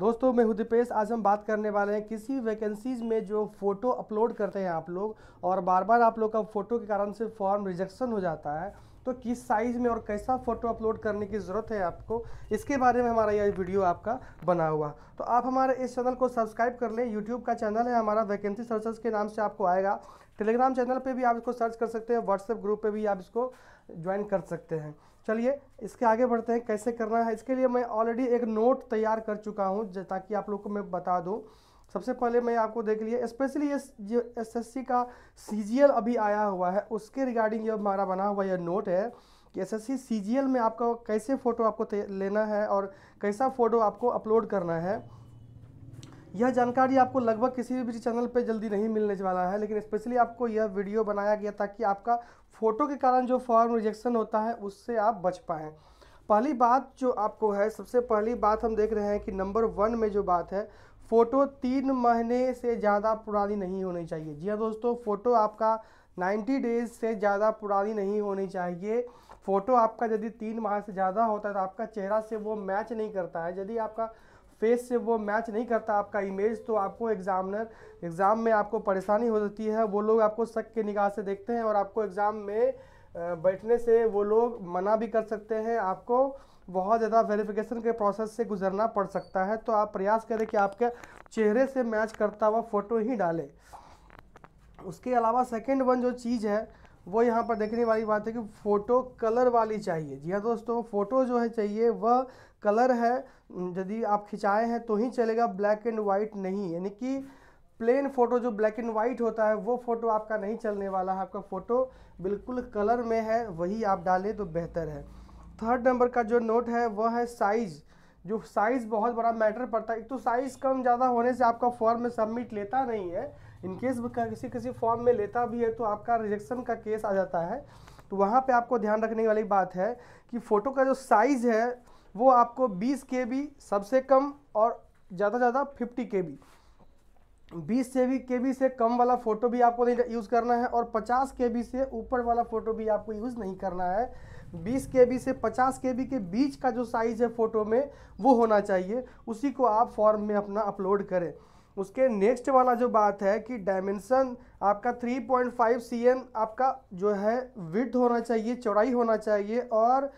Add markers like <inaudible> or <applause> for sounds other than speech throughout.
दोस्तों मैं हुदीपेश आज हम बात करने वाले हैं किसी वैकेंसीज़ में जो फ़ोटो अपलोड करते हैं आप लोग और बार बार आप लोग का फ़ोटो के कारण से फॉर्म रिजेक्शन हो जाता है तो किस साइज़ में और कैसा फ़ोटो अपलोड करने की ज़रूरत है आपको इसके बारे में हमारा यह वीडियो आपका बना हुआ तो आप हमारे इस चैनल को सब्सक्राइब कर लें यूट्यूब का चैनल है हमारा वैकेंसी सर्चेस के नाम से आपको आएगा टेलीग्राम चैनल पर भी आप इसको सर्च कर सकते हैं व्हाट्सएप ग्रुप पर भी आप इसको ज्वाइन कर सकते हैं चलिए इसके आगे बढ़ते हैं कैसे करना है इसके लिए मैं ऑलरेडी एक नोट तैयार कर चुका हूँ ताकि आप लोग को मैं बता दूँ सबसे पहले मैं आपको देख लिया स्पेशली ये जो एस का सी अभी आया हुआ है उसके रिगार्डिंग ये हमारा बना हुआ यह नोट है कि एस एस सी में आपका कैसे फ़ोटो आपको लेना है और कैसा फ़ोटो आपको अपलोड करना है यह जानकारी आपको लगभग किसी भी चैनल पे जल्दी नहीं मिलने वाला है लेकिन स्पेशली आपको यह वीडियो बनाया गया ताकि आपका फ़ोटो के कारण जो फॉर्म रिजेक्शन होता है उससे आप बच पाएँ पहली बात जो आपको है सबसे पहली बात हम देख रहे हैं कि नंबर वन में जो बात है फ़ोटो तीन महीने से ज़्यादा पुरानी नहीं होनी चाहिए जी हाँ दोस्तों फ़ोटो आपका 90 डेज़ से ज़्यादा पुरानी नहीं होनी चाहिए फ़ोटो आपका यदि तीन माह से ज़्यादा होता है तो आपका चेहरा से वो मैच नहीं करता है यदि आपका फेस से वो मैच नहीं करता आपका इमेज तो आपको एग्ज़ामिनर एग्ज़ाम में आपको परेशानी हो जाती है वो लोग आपको शक के निगाह से देखते हैं और आपको एग्ज़ाम में बैठने से वो लोग मना भी कर सकते हैं आपको बहुत ज़्यादा वेरिफिकेशन के प्रोसेस से गुजरना पड़ सकता है तो आप प्रयास करें कि आपके चेहरे से मैच करता हुआ फ़ोटो ही डालें उसके अलावा सेकेंड वन जो चीज़ है वो यहाँ पर देखने वाली बात है कि फ़ोटो कलर वाली चाहिए जी हाँ दोस्तों फ़ोटो जो है चाहिए वह कलर है यदि आप खिंचाए हैं तो ही चलेगा ब्लैक एंड वाइट नहीं यानी कि प्लेन फ़ोटो जो ब्लैक एंड वाइट होता है वो फ़ोटो आपका नहीं चलने वाला है आपका फ़ोटो बिल्कुल कलर में है वही आप डालें तो बेहतर है थर्ड नंबर का जो नोट है वह है साइज़ जो साइज़ बहुत बड़ा मैटर पड़ता है एक तो साइज़ कम ज़्यादा होने से आपका फॉर्म में सबमिट लेता नहीं है इनकेस किसी किसी फॉर्म में लेता भी है तो आपका रिजेक्शन का केस आ जाता है तो वहाँ पे आपको ध्यान रखने वाली बात है कि फ़ोटो का जो साइज़ है वो आपको 20 के बी सबसे कम और ज़्यादा ज़्यादा 50 के 20 से भी के से कम वाला फ़ोटो भी आपको नहीं यूज़ करना है और 50 के बी से ऊपर वाला फ़ोटो भी आपको यूज़ नहीं करना है 20 के बी से 50 के बी के बीच का जो साइज़ है फ़ोटो में वो होना चाहिए उसी को आप फॉर्म में अपना अपलोड करें उसके नेक्स्ट वाला जो बात है कि डायमेंसन आपका 3.5 पॉइंट आपका जो है विथ होना चाहिए चौड़ाई होना चाहिए और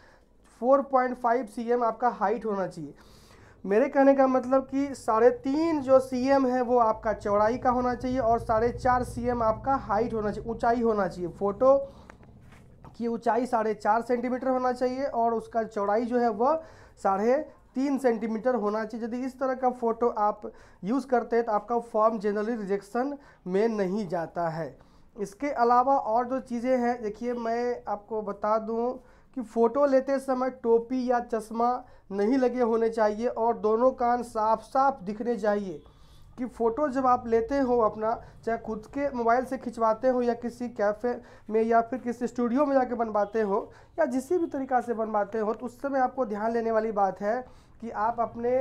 4.5 एम आपका हाइट होना चाहिए मेरे कहने का मतलब कि साढ़े तीन जो सी एम है वो आपका चौड़ाई का होना चाहिए और साढ़े चार सी एम आपका हाइट होना चाहिए ऊंचाई होना चाहिए फ़ोटो की ऊंचाई साढ़े चार सेंटीमीटर होना चाहिए और उसका चौड़ाई जो है वह साढ़े तीन सेंटीमीटर होना चाहिए यदि इस तरह का फ़ोटो आप यूज़ करते हैं तो आपका फॉर्म जनरली रिजेक्शन में नहीं जाता है इसके अलावा और जो चीज़ें हैं देखिए मैं आपको बता दूँ कि फ़ोटो लेते समय टोपी या चश्मा नहीं लगे होने चाहिए और दोनों कान साफ साफ दिखने चाहिए कि फ़ोटो जब आप लेते हो अपना चाहे खुद के मोबाइल से खिंचवाते हो या किसी कैफ़े में या फिर किसी स्टूडियो में जाके बनवाते हो या जिस भी तरीक़ा से बनवाते हो तो उस समय आपको ध्यान लेने वाली बात है कि आप अपने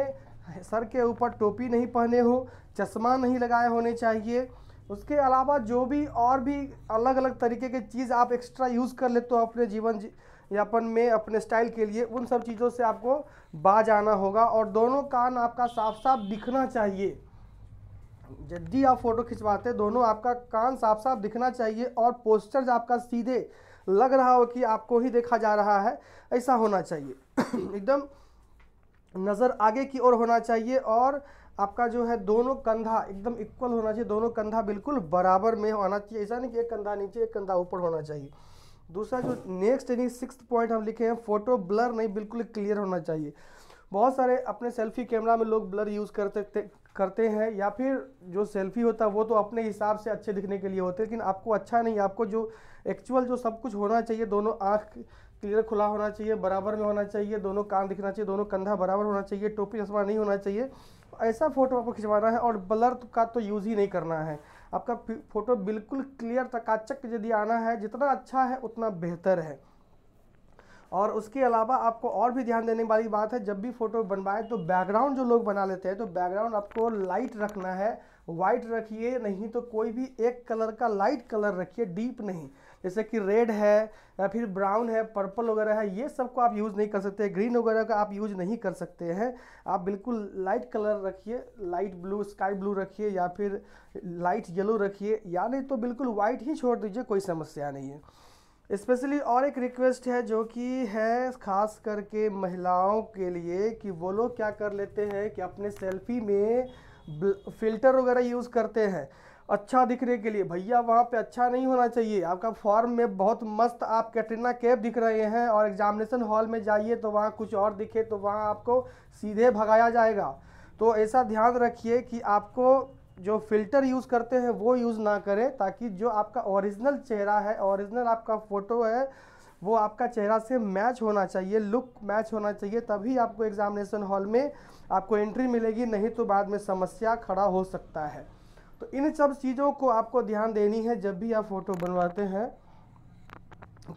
सर के ऊपर टोपी नहीं पहने हो चश्मा नहीं लगाए होने चाहिए उसके अलावा जो भी और भी अलग अलग तरीके की चीज़ आप एक्स्ट्रा यूज़ कर लेते हो अपने जीवन जी या अपन में अपने स्टाइल के लिए उन सब चीज़ों से आपको बाज आना होगा और दोनों कान आपका साफ साफ दिखना चाहिए जब भी आप फ़ोटो खिंचवाते हैं दोनों आपका कान साफ साफ दिखना चाहिए और पोस्टर आपका सीधे लग रहा हो कि आपको ही देखा जा रहा है ऐसा होना चाहिए <clears throat> एकदम नज़र आगे की ओर होना चाहिए और आपका जो है दोनों कंधा एकदम इक्वल होना चाहिए दोनों कंधा बिल्कुल बराबर में होना चाहिए ऐसा नहीं कि एक कंधा नीचे एक कंधा ऊपर होना चाहिए दूसरा जो नेक्स्ट यानी सिक्स पॉइंट हम लिखे हैं फोटो ब्लर नहीं बिल्कुल क्लियर होना चाहिए बहुत सारे अपने सेल्फी कैमरा में लोग ब्लर यूज़ करते करते हैं या फिर जो सेल्फी होता है वो तो अपने हिसाब से अच्छे दिखने के लिए होते हैं लेकिन आपको अच्छा नहीं आपको जो एक्चुअल जो सब कुछ होना चाहिए दोनों आँख क्लियर खुला होना चाहिए बराबर में होना चाहिए दोनों कान दिखना चाहिए दोनों कंधा बराबर होना चाहिए टोपी चश्मा नहीं होना चाहिए ऐसा फ़ोटो आपको खिंचवाना है और ब्लर का तो यूज़ ही नहीं करना है आपका फ़ोटो बिल्कुल क्लियर तकाचक यदि आना है जितना अच्छा है उतना बेहतर है और उसके अलावा आपको और भी ध्यान देने वाली बात है जब भी फ़ोटो बनवाएं तो बैकग्राउंड जो लोग बना लेते हैं तो बैकग्राउंड आपको लाइट रखना है वाइट रखिए नहीं तो कोई भी एक कलर का लाइट कलर रखिए डीप नहीं जैसे कि रेड है या फिर ब्राउन है पर्पल वगैरह है ये सब को आप यूज़ नहीं कर सकते ग्रीन वगैरह का आप यूज़ नहीं कर सकते हैं आप बिल्कुल लाइट कलर रखिए लाइट ब्लू स्काई ब्लू रखिए या फिर लाइट येलो रखिए या नहीं तो बिल्कुल वाइट ही छोड़ दीजिए कोई समस्या नहीं है स्पेशली और एक रिक्वेस्ट है जो कि है ख़ास करके महिलाओं के लिए कि वो लोग क्या कर लेते हैं कि अपने सेल्फी में फिल्टर वगैरह यूज़ करते हैं अच्छा दिखने के लिए भैया वहाँ पे अच्छा नहीं होना चाहिए आपका फॉर्म में बहुत मस्त आप कैटरीना कैब दिख रहे हैं और एग्जामिनेशन हॉल में जाइए तो वहाँ कुछ और दिखे तो वहाँ आपको सीधे भगाया जाएगा तो ऐसा ध्यान रखिए कि आपको जो फ़िल्टर यूज़ करते हैं वो यूज़ ना करें ताकि जो आपका ओरिजिनल चेहरा है ओरिजिनल आपका फ़ोटो है वो आपका चेहरा से मैच होना चाहिए लुक मैच होना चाहिए तभी आपको एग्ज़ामिनेशन हॉल में आपको एंट्री मिलेगी नहीं तो बाद में समस्या खड़ा हो सकता है तो इन सब चीज़ों को आपको ध्यान देनी है जब भी आप फ़ोटो बनवाते हैं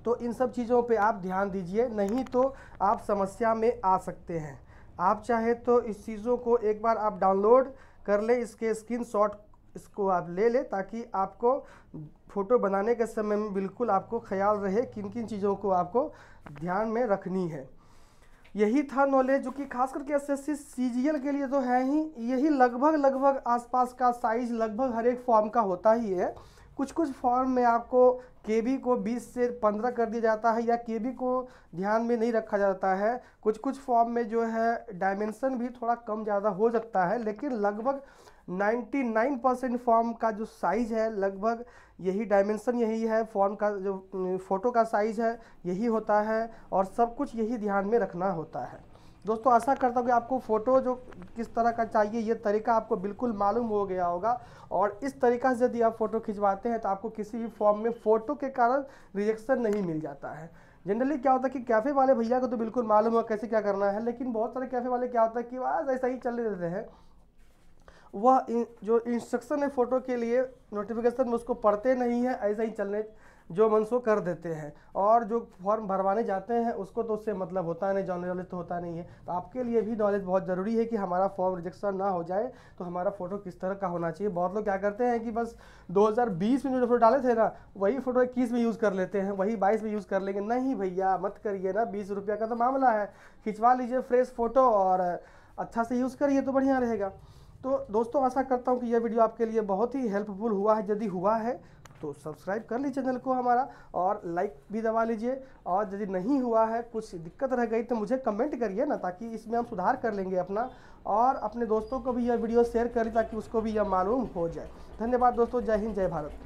तो इन सब चीज़ों पे आप ध्यान दीजिए नहीं तो आप समस्या में आ सकते हैं आप चाहे तो इस चीज़ों को एक बार आप डाउनलोड कर ले इसके स्क्रीन शॉट इसको आप ले लें ताकि आपको फ़ोटो बनाने के समय में बिल्कुल आपको ख्याल रहे किन किन चीज़ों को आपको ध्यान में रखनी है यही था नॉलेज जो कि खास करके एस एस सीजीएल के लिए तो है ही यही लगभग लगभग आसपास का साइज लगभग हर एक फॉर्म का होता ही है कुछ कुछ फॉर्म में आपको के बी को 20 से 15 कर दिया जाता है या के बी को ध्यान में नहीं रखा जाता है कुछ कुछ फॉर्म में जो है डायमेंसन भी थोड़ा कम ज़्यादा हो सकता है लेकिन लगभग 99 परसेंट फॉर्म का जो साइज़ है लगभग यही डायमेंसन यही है फॉर्म का जो फ़ोटो का साइज़ है यही होता है और सब कुछ यही ध्यान में रखना होता है दोस्तों आशा करता हूँ कि आपको फ़ोटो जो किस तरह का चाहिए ये तरीका आपको बिल्कुल मालूम हो गया होगा और इस तरीका से यदि आप फ़ोटो खिंचवाते हैं तो आपको किसी भी फॉर्म में फ़ोटो के कारण रिएक्शन नहीं मिल जाता है जनरली क्या होता है कि कैफ़े वाले भैया को तो बिल्कुल मालूम हो कैसे क्या करना है लेकिन बहुत सारे कैफ़े वाले क्या होता है कि बस ऐसा ही चल देते हैं वह जो इंस्ट्रक्शन है फ़ोटो के लिए नोटिफिकेशन में उसको पढ़ते नहीं हैं ऐसा ही चलने जो मन सो कर देते हैं और जो फॉर्म भरवाने जाते हैं उसको तो उससे मतलब होता नहीं जॉन नॉलेज तो होता नहीं है तो आपके लिए भी नॉलेज बहुत ज़रूरी है कि हमारा फॉर्म रिजेक्शन ना हो जाए तो हमारा फ़ोटो किस तरह का होना चाहिए बहुत लोग क्या करते हैं कि बस 2020 में जो फोटो डाले थे ना वही फ़ोटो इक्कीस में यूज़ कर लेते हैं वही बाईस में यूज़ कर लेंगे नहीं भैया मत करिए ना बीस का तो मामला है खिंचवा लीजिए फ्रेश फ़ोटो और अच्छा से यूज़ करिए तो बढ़िया रहेगा तो दोस्तों आशा करता हूँ कि यह वीडियो आपके लिए बहुत ही हेल्पफुल हुआ है यदि हुआ है तो सब्सक्राइब कर लीजिए चैनल को हमारा और लाइक भी दबा लीजिए और यदि नहीं हुआ है कुछ दिक्कत रह गई तो मुझे कमेंट करिए ना ताकि इसमें हम सुधार कर लेंगे अपना और अपने दोस्तों को भी यह वीडियो शेयर करें ताकि उसको भी यह मालूम हो जाए धन्यवाद दोस्तों जय हिंद जय भारत